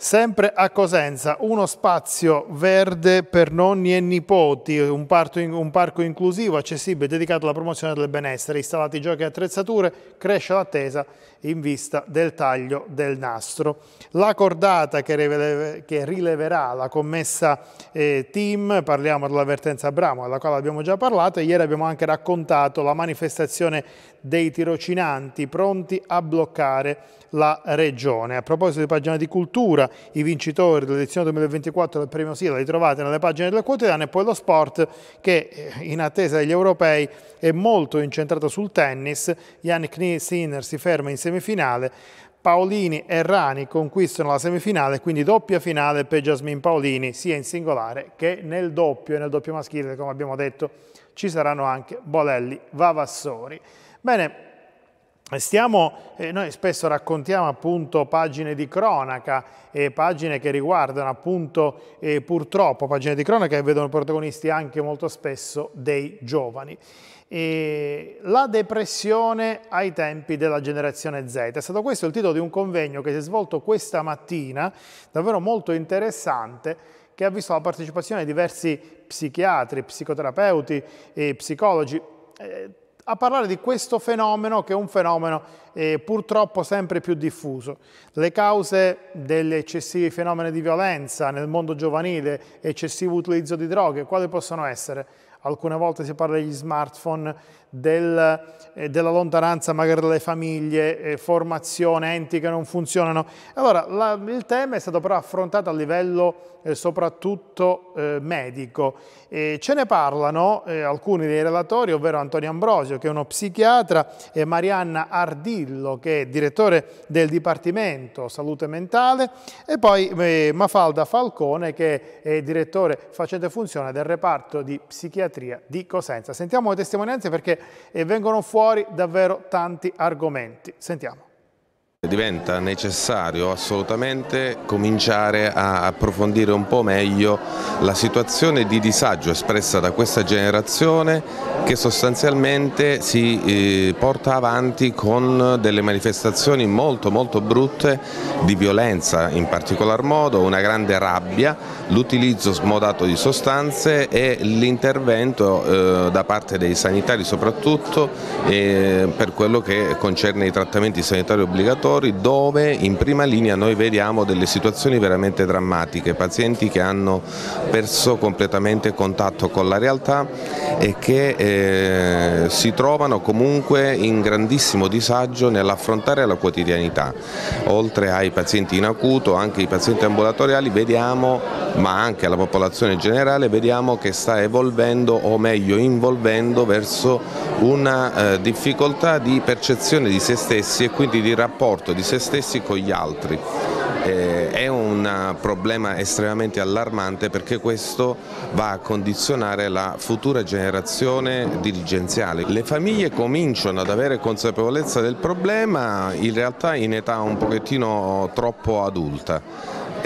Sempre a Cosenza, uno spazio verde per nonni e nipoti, un, in, un, parco inclusivo, accessibile, dedicato alla promozione del benessere, installati giochi e attrezzature, cresce l'attesa in vista del taglio del nastro. La cordata che, rileve, che rileverà la commessa eh, team, parliamo dell'avvertenza Bramo, alla quale abbiamo già parlato, e ieri abbiamo anche raccontato la manifestazione dei tirocinanti pronti a bloccare la regione. A proposito di pagina di cultura, i vincitori dell'edizione 2024 del premio Sila, li trovate nelle pagine del quotidiano e poi lo sport che eh, in attesa degli europei è molto incentrato sul tennis, Yannick Sinner si ferma in semifinale, Paolini e Rani conquistano la semifinale, quindi doppia finale per Jasmine Paolini sia in singolare che nel doppio e nel doppio maschile, come abbiamo detto, ci saranno anche Bolelli Vavassori. Bene, Stiamo, eh, noi spesso raccontiamo appunto pagine di cronaca, eh, pagine che riguardano appunto eh, purtroppo pagine di cronaca che vedono protagonisti anche molto spesso dei giovani. E la depressione ai tempi della generazione Z. È stato questo il titolo di un convegno che si è svolto questa mattina, davvero molto interessante, che ha visto la partecipazione di diversi psichiatri, psicoterapeuti e psicologi eh, a parlare di questo fenomeno che è un fenomeno eh, purtroppo sempre più diffuso. Le cause degli eccessivi fenomeni di violenza nel mondo giovanile, eccessivo utilizzo di droghe, quali possono essere? alcune volte si parla degli smartphone, del, eh, della lontananza magari dalle famiglie, eh, formazione, enti che non funzionano. Allora, la, il tema è stato però affrontato a livello eh, soprattutto eh, medico. E ce ne parlano eh, alcuni dei relatori, ovvero Antonio Ambrosio, che è uno psichiatra, e Marianna Ardillo, che è direttore del Dipartimento Salute Mentale, e poi eh, Mafalda Falcone, che è direttore facente funzione del reparto di psichiatria psichiatria di Cosenza. Sentiamo le testimonianze perché eh, vengono fuori davvero tanti argomenti. Sentiamo. Diventa necessario assolutamente cominciare a approfondire un po' meglio la situazione di disagio espressa da questa generazione che sostanzialmente si eh, porta avanti con delle manifestazioni molto molto brutte di violenza in particolar modo, una grande rabbia, l'utilizzo smodato di sostanze e l'intervento eh, da parte dei sanitari soprattutto eh, per quello che concerne i trattamenti sanitari obbligatori territori dove in prima linea noi vediamo delle situazioni veramente drammatiche, pazienti che hanno perso completamente contatto con la realtà e che eh, si trovano comunque in grandissimo disagio nell'affrontare la quotidianità. Oltre ai pazienti in acuto, anche i pazienti ambulatoriali vediamo, ma anche alla popolazione generale, vediamo che sta evolvendo o meglio involvendo verso una eh, difficoltà di percezione di se stessi e quindi di rapporto rapporto di se stessi con gli altri. Eh, è un problema estremamente allarmante perché questo va a condizionare la futura generazione dirigenziale. Le famiglie cominciano ad avere consapevolezza del problema in realtà in età un pochettino troppo adulta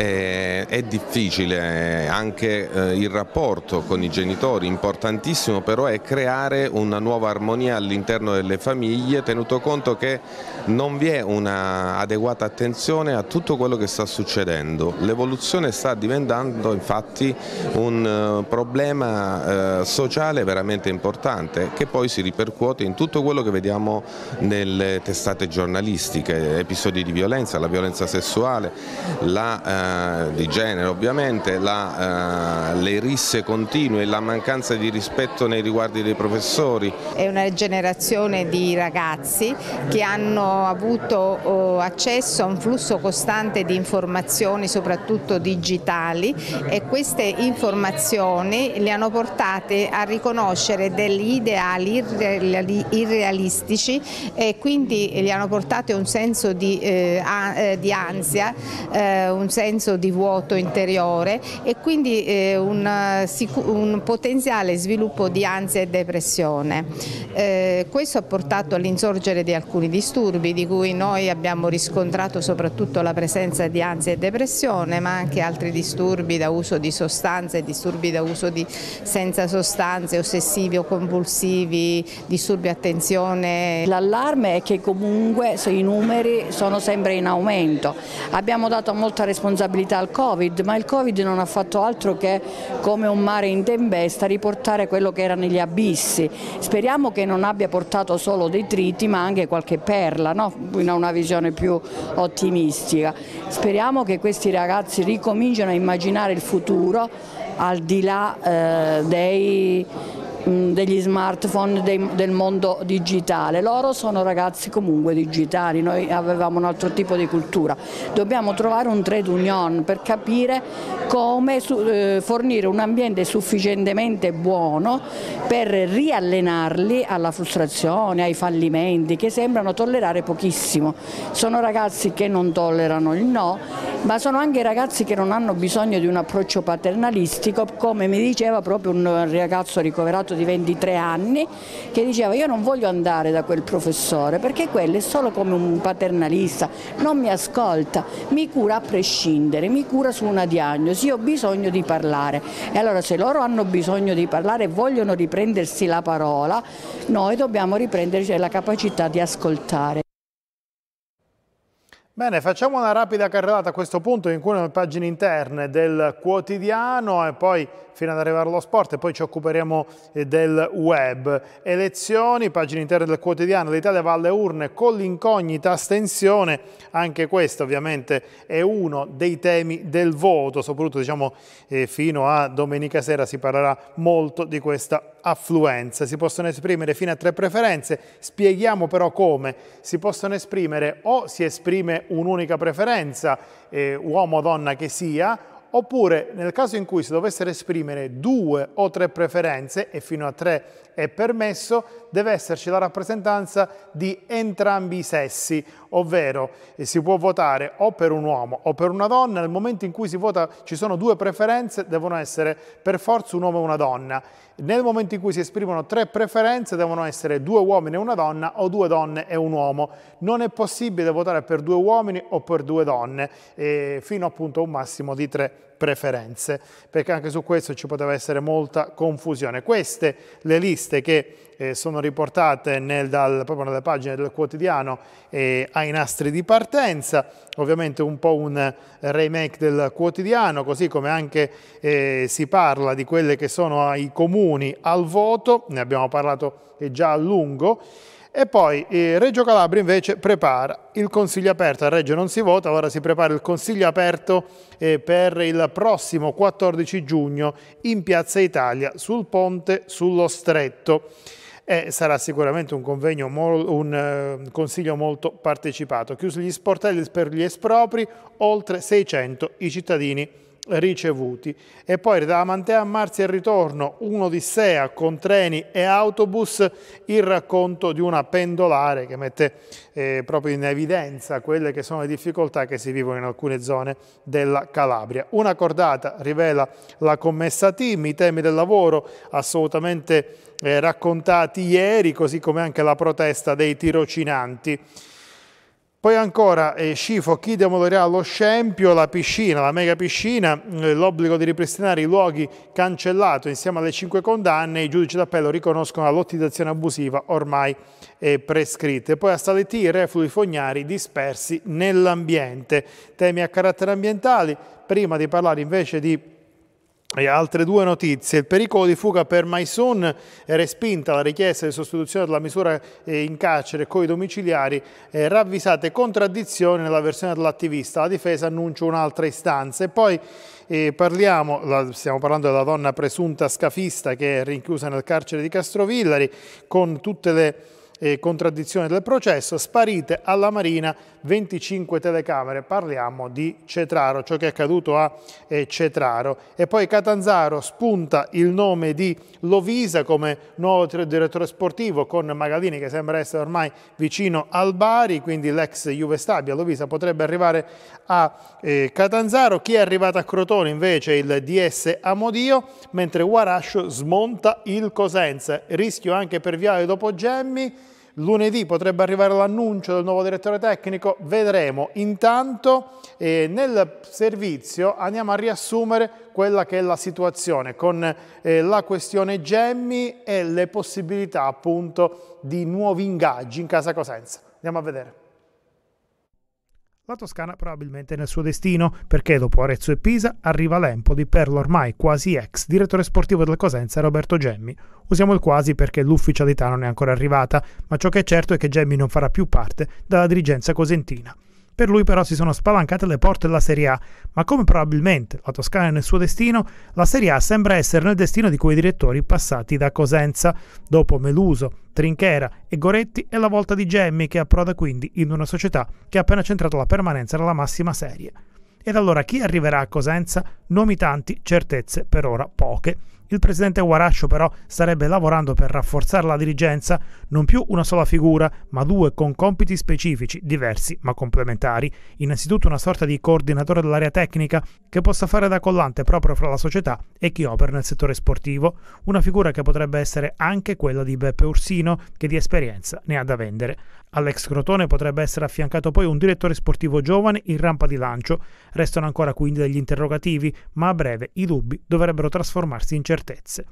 eh, è difficile eh, anche eh, il rapporto con i genitori, importantissimo però è creare una nuova armonia all'interno delle famiglie tenuto conto che non vi è un'adeguata attenzione a tutto quello che sta succedendo. L'evoluzione sta diventando infatti un eh, problema eh, sociale veramente importante che poi si ripercuote in tutto quello che vediamo nelle testate giornalistiche, episodi di violenza, la violenza sessuale, la eh, eh, di genere ovviamente, la, eh, le risse continue, la mancanza di rispetto nei riguardi dei professori. È una generazione di ragazzi che hanno avuto oh, accesso a un flusso costante di informazioni, soprattutto digitali, e queste informazioni le hanno portate a riconoscere degli ideali irrealistici e quindi le hanno portate un senso di, eh, eh di ansia, eh, un senso senso di vuoto interiore e quindi eh, un, un, potenziale sviluppo di ansia e depressione. Eh, questo ha portato all'insorgere di alcuni disturbi di cui noi abbiamo riscontrato soprattutto la presenza di ansia e depressione ma anche altri disturbi da uso di sostanze, disturbi da uso di senza sostanze, ossessivi o compulsivi, disturbi attenzione. L'allarme è che comunque i numeri sono sempre in aumento, abbiamo dato molta responsabilità responsabilità al Covid, ma il Covid non ha fatto altro che come un mare in tempesta riportare quello che era negli abissi. Speriamo che non abbia portato solo detriti ma anche qualche perla, no? in una visione più ottimistica. Speriamo che questi ragazzi ricominciano a immaginare il futuro al di là eh, dei Mm, degli smartphone dei, del mondo digitale, loro sono ragazzi comunque digitali, noi avevamo un altro tipo di cultura, dobbiamo trovare un trade union per capire come su, eh, fornire un ambiente sufficientemente buono per riallenarli alla frustrazione, ai fallimenti che sembrano tollerare pochissimo, sono ragazzi che non tollerano il no ma sono anche ragazzi che non hanno bisogno di un approccio paternalistico come mi diceva proprio un ragazzo ricoverato di 23 anni che diceva io non voglio andare da quel professore perché quello è solo come un paternalista, non mi ascolta, mi cura a prescindere, mi cura su una diagnosi, io ho bisogno di parlare e allora se loro hanno bisogno di parlare e vogliono riprendersi la parola, noi dobbiamo riprenderci la capacità di ascoltare. Bene, facciamo una rapida carrellata a questo punto in alcune pagine interne del quotidiano e poi fino ad arrivare allo sport e poi ci occuperemo eh, del web. Elezioni, pagina interna del quotidiano, l'Italia va alle urne con l'incognita astensione, anche questo ovviamente è uno dei temi del voto, soprattutto diciamo eh, fino a domenica sera si parlerà molto di questa affluenza. Si possono esprimere fino a tre preferenze, spieghiamo però come. Si possono esprimere o si esprime un'unica preferenza, eh, uomo o donna che sia, oppure nel caso in cui si dovessero esprimere due o tre preferenze e fino a tre è permesso, deve esserci la rappresentanza di entrambi i sessi, ovvero eh, si può votare o per un uomo o per una donna, nel momento in cui si vota ci sono due preferenze, devono essere per forza un uomo e una donna, nel momento in cui si esprimono tre preferenze devono essere due uomini e una donna o due donne e un uomo, non è possibile votare per due uomini o per due donne, eh, fino appunto a un massimo di tre preferenze, perché anche su questo ci poteva essere molta confusione. Queste le liste che eh, sono riportate nel, dal, proprio nelle pagine del quotidiano eh, ai nastri di partenza, ovviamente un po' un remake del quotidiano, così come anche eh, si parla di quelle che sono i comuni al voto, ne abbiamo parlato eh, già a lungo, e poi eh, Reggio Calabria invece prepara il consiglio aperto, a Reggio non si vota, ora si prepara il consiglio aperto eh, per il prossimo 14 giugno in Piazza Italia sul ponte sullo stretto. Eh, sarà sicuramente un, convegno, un eh, consiglio molto partecipato. Chiusi gli sportelli per gli espropri, oltre 600 i cittadini ricevuti. E poi da Amantea a Marzia e ritorno, un'odissea con treni e autobus, il racconto di una pendolare che mette eh, proprio in evidenza quelle che sono le difficoltà che si vivono in alcune zone della Calabria. Una cordata rivela la commessa Tim, i temi del lavoro assolutamente eh, raccontati ieri, così come anche la protesta dei tirocinanti. Poi ancora eh, Scifo, chi demolerà lo scempio, la piscina, la mega piscina, eh, l'obbligo di ripristinare i luoghi cancellato insieme alle cinque condanne, i giudici d'appello riconoscono la lottizzazione abusiva ormai eh, prescritte. Poi a Sale i reflui fognari dispersi nell'ambiente. Temi a carattere ambientale, prima di parlare invece di e altre due notizie. Il pericolo di fuga per Maison è respinta la richiesta di sostituzione della misura eh, in carcere con i domiciliari, eh, ravvisate contraddizioni nella versione dell'attivista. La difesa annuncia un'altra istanza. E poi eh, parliamo, stiamo parlando della donna presunta scafista che è rinchiusa nel carcere di Castrovillari con tutte le eh, contraddizione del processo, sparite alla Marina 25 telecamere, parliamo di Cetraro, ciò che è accaduto a eh, Cetraro. E poi Catanzaro spunta il nome di Lovisa come nuovo direttore sportivo con Magalini che sembra essere ormai vicino al Bari, quindi l'ex Juve Stabia, Lovisa potrebbe arrivare a eh, Catanzaro, chi è arrivato a Crotone invece il DS Amodio, mentre Guarascio smonta il Cosenza, rischio anche per Viale dopo Gemmi, lunedì potrebbe arrivare l'annuncio del nuovo direttore tecnico, vedremo. Intanto eh, nel servizio andiamo a riassumere quella che è la situazione con eh, la questione Gemmi e le possibilità appunto di nuovi ingaggi in casa Cosenza. Andiamo a vedere. La Toscana probabilmente è nel suo destino, perché dopo Arezzo e Pisa arriva l'Empoli per l'ormai quasi ex direttore sportivo del Cosenza Roberto Gemmi. Usiamo il quasi perché l'ufficialità non è ancora arrivata, ma ciò che è certo è che Gemmi non farà più parte della dirigenza cosentina. Per lui però si sono spalancate le porte della Serie A, ma come probabilmente la Toscana è nel suo destino, la Serie A sembra essere nel destino di quei direttori passati da Cosenza, dopo Meluso, Trinchera e Goretti è la volta di Gemmi che approda quindi in una società che ha appena centrato la permanenza nella massima serie. Ed allora chi arriverà a Cosenza? Nomi tanti, certezze per ora poche. Il presidente Guaraccio però starebbe lavorando per rafforzare la dirigenza, non più una sola figura, ma due con compiti specifici, diversi ma complementari. Innanzitutto una sorta di coordinatore dell'area tecnica che possa fare da collante proprio fra la società e chi opera nel settore sportivo, una figura che potrebbe essere anche quella di Beppe Ursino che di esperienza ne ha da vendere. All'ex Crotone potrebbe essere affiancato poi un direttore sportivo giovane in rampa di lancio. Restano ancora quindi degli interrogativi, ma a breve i dubbi dovrebbero trasformarsi in certezze.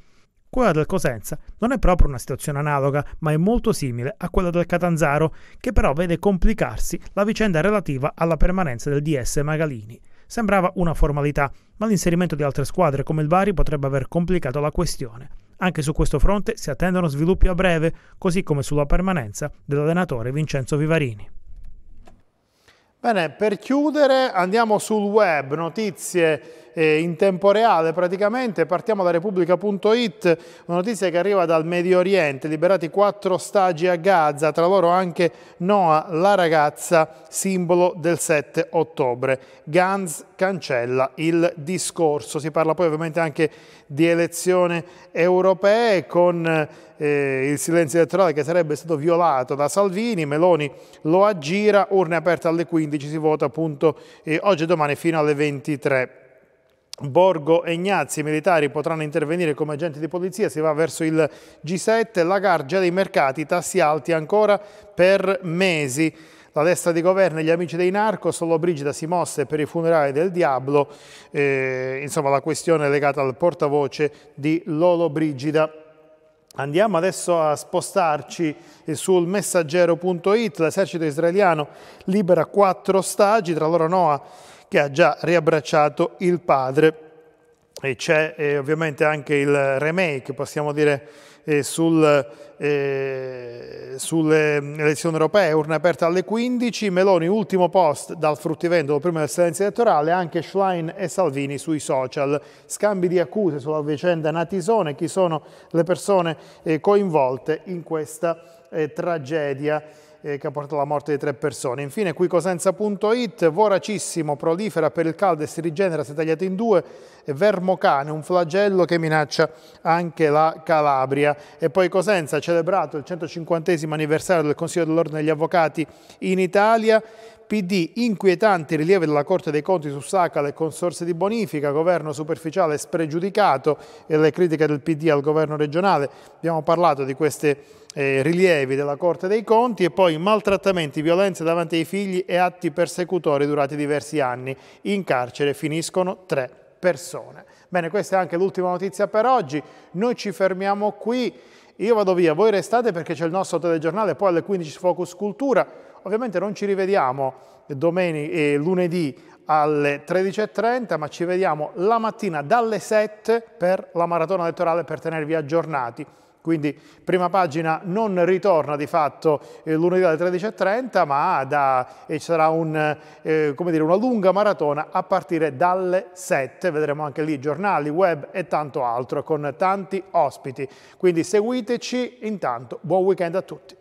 Quella del Cosenza non è proprio una situazione analoga, ma è molto simile a quella del Catanzaro, che però vede complicarsi la vicenda relativa alla permanenza del DS Magalini. Sembrava una formalità, ma l'inserimento di altre squadre come il Bari potrebbe aver complicato la questione. Anche su questo fronte si attendono sviluppi a breve, così come sulla permanenza dell'allenatore Vincenzo Vivarini. Bene, per chiudere andiamo sul web, notizie eh, in tempo reale praticamente. Partiamo da Repubblica.it, una notizia che arriva dal Medio Oriente, liberati quattro stagi a Gaza, tra loro anche Noah, la ragazza, simbolo del 7 ottobre. Gans cancella il discorso. Si parla poi ovviamente anche di elezioni europee con eh, il silenzio elettorale che sarebbe stato violato da Salvini, Meloni lo aggira, urne aperte alle 15, si vota appunto eh, oggi e domani fino alle 23. Borgo e Ignazzi, i militari potranno intervenire come agenti di polizia, si va verso il G7, la gargia dei mercati, tassi alti ancora per mesi. La destra di governo e gli amici dei narco, solo Brigida si mosse per i funerali del Diablo, eh, insomma la questione legata al portavoce di Lolo Brigida. Andiamo adesso a spostarci eh, sul messaggero.it, l'esercito israeliano libera quattro ostaggi, tra loro Noah che ha già riabbracciato il padre e c'è eh, ovviamente anche il remake, possiamo dire, eh, sul, eh, sulle mm, elezioni europee, urne aperte alle 15, Meloni ultimo post dal fruttivendolo prima del silenzio elettorale, anche Schlein e Salvini sui social, scambi di accuse sulla vicenda Natisone, chi sono le persone eh, coinvolte in questa eh, tragedia eh, che ha portato alla morte di tre persone. Infine qui cosenza.it, voracissimo, prolifera per il caldo e si rigenera si è tagliato in due, vermocane, un flagello che minaccia anche la Calabria. E poi Cosenza celebrato il 150 anniversario del Consiglio dell'Ordine degli Avvocati in Italia, PD, inquietanti rilievi della Corte dei Conti su Sacala e consorsi di bonifica, governo superficiale spregiudicato e le critiche del PD al governo regionale. Abbiamo parlato di questi eh, rilievi della Corte dei Conti e poi maltrattamenti, violenze davanti ai figli e atti persecutori durati diversi anni. In carcere finiscono tre persone. Bene, questa è anche l'ultima notizia per oggi. Noi ci fermiamo qui. Io vado via, voi restate perché c'è il nostro telegiornale, poi alle 15 Focus Cultura. Ovviamente non ci rivediamo domenica e lunedì alle 13.30, ma ci vediamo la mattina dalle 7 per la maratona elettorale per tenervi aggiornati. Quindi prima pagina non ritorna di fatto eh, lunedì alle 13.30, ma da, eh, ci sarà un, eh, dire, una lunga maratona a partire dalle 7. Vedremo anche lì giornali, web e tanto altro con tanti ospiti. Quindi seguiteci, intanto buon weekend a tutti.